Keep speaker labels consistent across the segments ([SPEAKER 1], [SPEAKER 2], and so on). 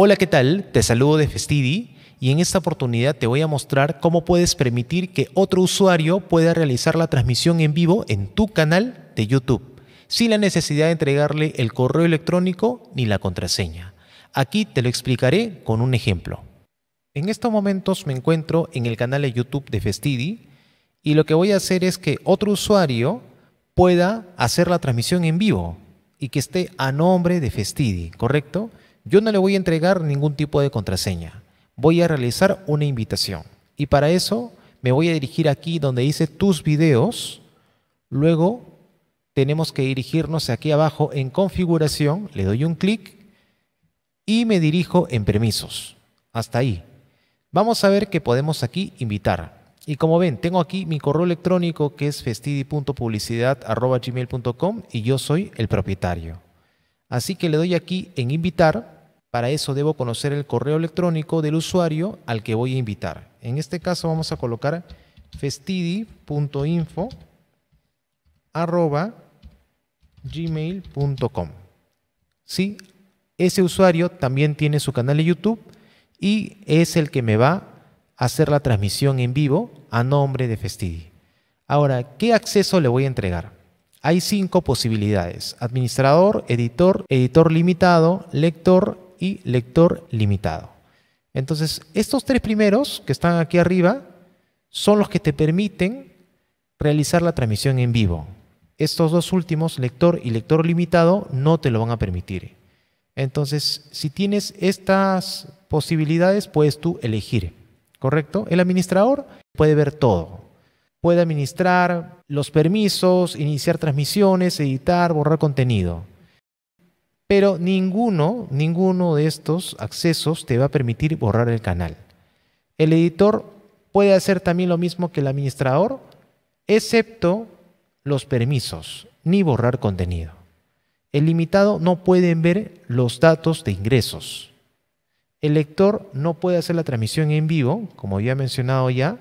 [SPEAKER 1] Hola, ¿qué tal? Te saludo de Festidi y en esta oportunidad te voy a mostrar cómo puedes permitir que otro usuario pueda realizar la transmisión en vivo en tu canal de YouTube, sin la necesidad de entregarle el correo electrónico ni la contraseña. Aquí te lo explicaré con un ejemplo. En estos momentos me encuentro en el canal de YouTube de Festidi y lo que voy a hacer es que otro usuario pueda hacer la transmisión en vivo y que esté a nombre de Festidi, ¿correcto? yo no le voy a entregar ningún tipo de contraseña. Voy a realizar una invitación. Y para eso me voy a dirigir aquí donde dice tus videos. Luego tenemos que dirigirnos aquí abajo en configuración. Le doy un clic y me dirijo en permisos. Hasta ahí. Vamos a ver que podemos aquí invitar. Y como ven, tengo aquí mi correo electrónico que es festidi.publicidad.gmail.com y yo soy el propietario. Así que le doy aquí en invitar. Para eso debo conocer el correo electrónico del usuario al que voy a invitar. En este caso vamos a colocar festidi.info.gmail.com ¿Sí? Ese usuario también tiene su canal de YouTube y es el que me va a hacer la transmisión en vivo a nombre de Festidi. Ahora, ¿qué acceso le voy a entregar? Hay cinco posibilidades, administrador, editor, editor limitado, lector y lector limitado. Entonces, estos tres primeros que están aquí arriba son los que te permiten realizar la transmisión en vivo. Estos dos últimos, lector y lector limitado, no te lo van a permitir. Entonces, si tienes estas posibilidades, puedes tú elegir, ¿correcto? El administrador puede ver todo, puede administrar los permisos, iniciar transmisiones, editar, borrar contenido. Pero ninguno, ninguno de estos accesos te va a permitir borrar el canal. El editor puede hacer también lo mismo que el administrador, excepto los permisos, ni borrar contenido. El limitado no puede ver los datos de ingresos. El lector no puede hacer la transmisión en vivo, como he mencionado ya,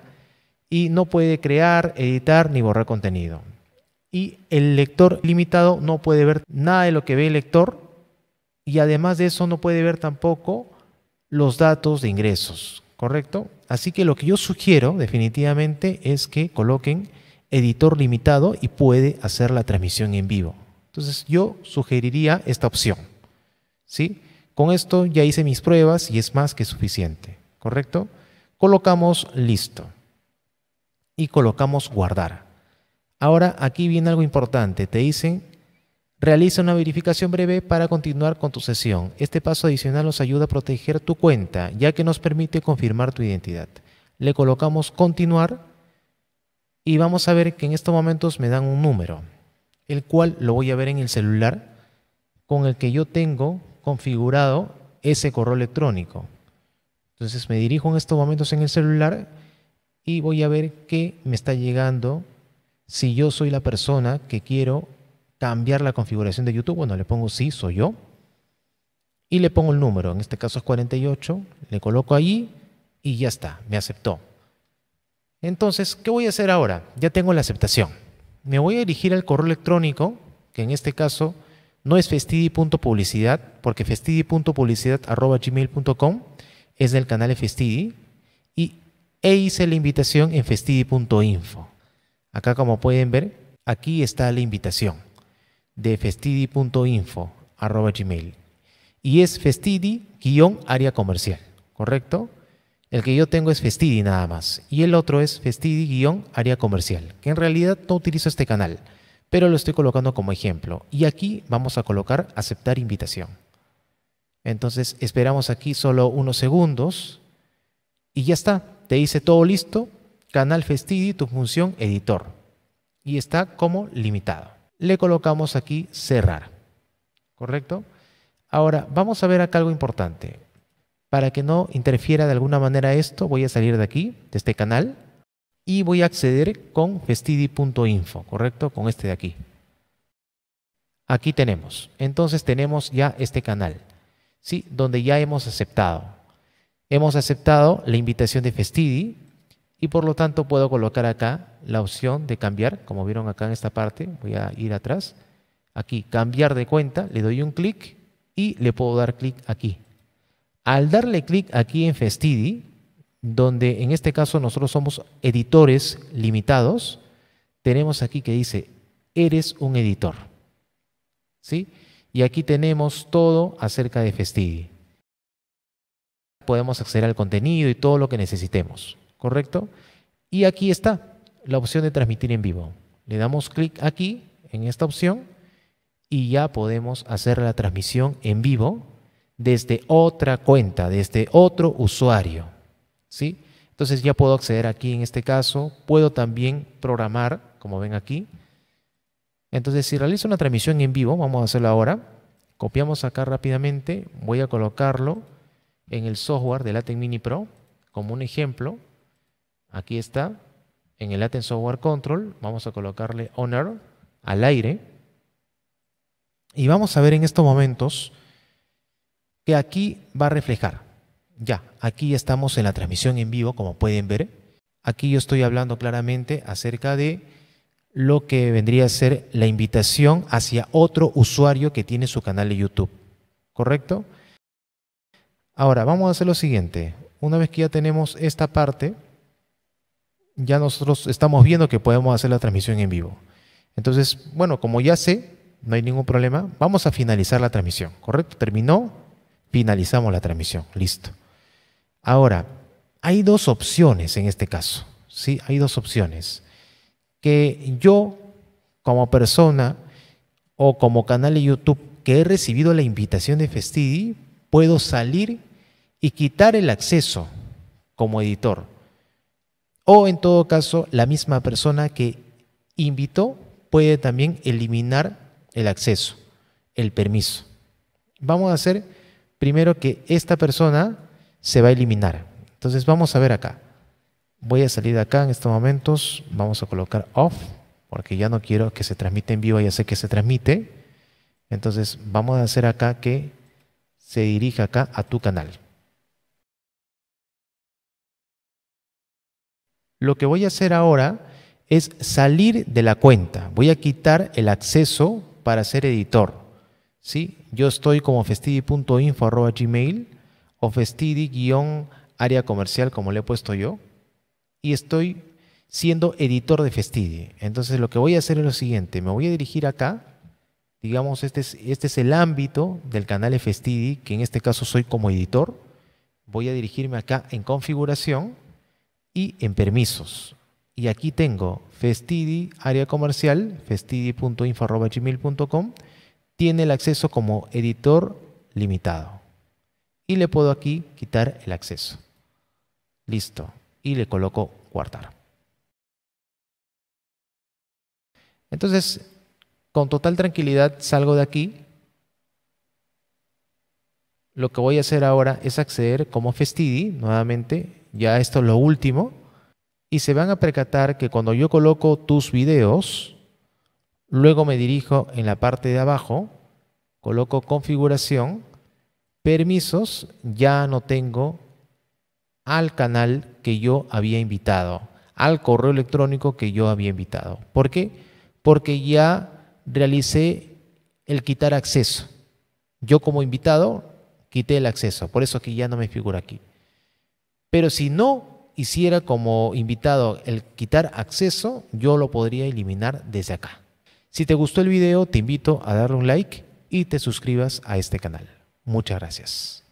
[SPEAKER 1] y no puede crear, editar ni borrar contenido. Y el lector limitado no puede ver nada de lo que ve el lector y además de eso no puede ver tampoco los datos de ingresos, ¿correcto? Así que lo que yo sugiero definitivamente es que coloquen editor limitado y puede hacer la transmisión en vivo. Entonces yo sugeriría esta opción. ¿sí? Con esto ya hice mis pruebas y es más que suficiente, ¿correcto? Colocamos listo y colocamos guardar. Ahora aquí viene algo importante. Te dicen, realiza una verificación breve para continuar con tu sesión. Este paso adicional nos ayuda a proteger tu cuenta, ya que nos permite confirmar tu identidad. Le colocamos continuar y vamos a ver que en estos momentos me dan un número, el cual lo voy a ver en el celular con el que yo tengo configurado ese correo electrónico. Entonces me dirijo en estos momentos en el celular y voy a ver qué me está llegando. Si yo soy la persona que quiero cambiar la configuración de YouTube, bueno, le pongo sí, soy yo. Y le pongo el número, en este caso es 48, le coloco allí y ya está, me aceptó. Entonces, ¿qué voy a hacer ahora? Ya tengo la aceptación. Me voy a dirigir al correo electrónico, que en este caso no es festidi.publicidad, porque festidi.publicidad.gmail.com es del canal de Festidi, y e hice la invitación en festidi.info. Acá como pueden ver, aquí está la invitación de festidi.info@gmail gmail. Y es festidi area área comercial, ¿correcto? El que yo tengo es Festidi nada más. Y el otro es Festidi-área comercial, que en realidad no utilizo este canal, pero lo estoy colocando como ejemplo. Y aquí vamos a colocar aceptar invitación. Entonces esperamos aquí solo unos segundos y ya está te dice todo listo, canal Festidi, tu función editor. Y está como limitado. Le colocamos aquí cerrar. ¿Correcto? Ahora, vamos a ver acá algo importante. Para que no interfiera de alguna manera esto, voy a salir de aquí, de este canal, y voy a acceder con festidi.info, ¿correcto? Con este de aquí. Aquí tenemos. Entonces tenemos ya este canal, ¿sí? Donde ya hemos aceptado. Hemos aceptado la invitación de Festidi y por lo tanto puedo colocar acá la opción de cambiar, como vieron acá en esta parte, voy a ir atrás, aquí cambiar de cuenta, le doy un clic y le puedo dar clic aquí. Al darle clic aquí en Festidi, donde en este caso nosotros somos editores limitados, tenemos aquí que dice, eres un editor. ¿Sí? Y aquí tenemos todo acerca de Festidi podemos acceder al contenido y todo lo que necesitemos, ¿correcto? Y aquí está la opción de transmitir en vivo. Le damos clic aquí, en esta opción, y ya podemos hacer la transmisión en vivo desde otra cuenta, desde otro usuario, ¿sí? Entonces ya puedo acceder aquí en este caso, puedo también programar, como ven aquí. Entonces si realizo una transmisión en vivo, vamos a hacerlo ahora, copiamos acá rápidamente, voy a colocarlo, en el software de Atem Mini Pro. Como un ejemplo, aquí está, en el Atem Software Control, vamos a colocarle Honor al aire. Y vamos a ver en estos momentos que aquí va a reflejar. Ya, aquí estamos en la transmisión en vivo, como pueden ver. Aquí yo estoy hablando claramente acerca de lo que vendría a ser la invitación hacia otro usuario que tiene su canal de YouTube. ¿Correcto? Ahora, vamos a hacer lo siguiente. Una vez que ya tenemos esta parte, ya nosotros estamos viendo que podemos hacer la transmisión en vivo. Entonces, bueno, como ya sé, no hay ningún problema, vamos a finalizar la transmisión, ¿correcto? Terminó, finalizamos la transmisión, listo. Ahora, hay dos opciones en este caso, ¿sí? Hay dos opciones. Que yo, como persona o como canal de YouTube que he recibido la invitación de Festidi, puedo salir y quitar el acceso como editor. O en todo caso, la misma persona que invitó puede también eliminar el acceso, el permiso. Vamos a hacer primero que esta persona se va a eliminar. Entonces vamos a ver acá. Voy a salir de acá en estos momentos. Vamos a colocar off porque ya no quiero que se transmita en vivo, ya sé que se transmite. Entonces vamos a hacer acá que se dirija acá a tu canal. Lo que voy a hacer ahora es salir de la cuenta. Voy a quitar el acceso para ser editor. ¿sí? Yo estoy como festidi.info.gmail o festidi area comercial, como le he puesto yo. Y estoy siendo editor de Festidi. Entonces lo que voy a hacer es lo siguiente. Me voy a dirigir acá. Digamos, este es, este es el ámbito del canal de Festidi, que en este caso soy como editor. Voy a dirigirme acá en configuración y en permisos. Y aquí tengo Festidi, área comercial, festidi.info.gmail.com, tiene el acceso como editor limitado. Y le puedo aquí quitar el acceso. Listo. Y le coloco guardar. Entonces, con total tranquilidad salgo de aquí lo que voy a hacer ahora es acceder como Festidi, nuevamente, ya esto es lo último, y se van a percatar que cuando yo coloco tus videos, luego me dirijo en la parte de abajo, coloco configuración, permisos, ya no tengo al canal que yo había invitado, al correo electrónico que yo había invitado. ¿Por qué? Porque ya realicé el quitar acceso. Yo como invitado quité el acceso, por eso que ya no me figura aquí. Pero si no hiciera como invitado el quitar acceso, yo lo podría eliminar desde acá. Si te gustó el video, te invito a darle un like y te suscribas a este canal. Muchas gracias.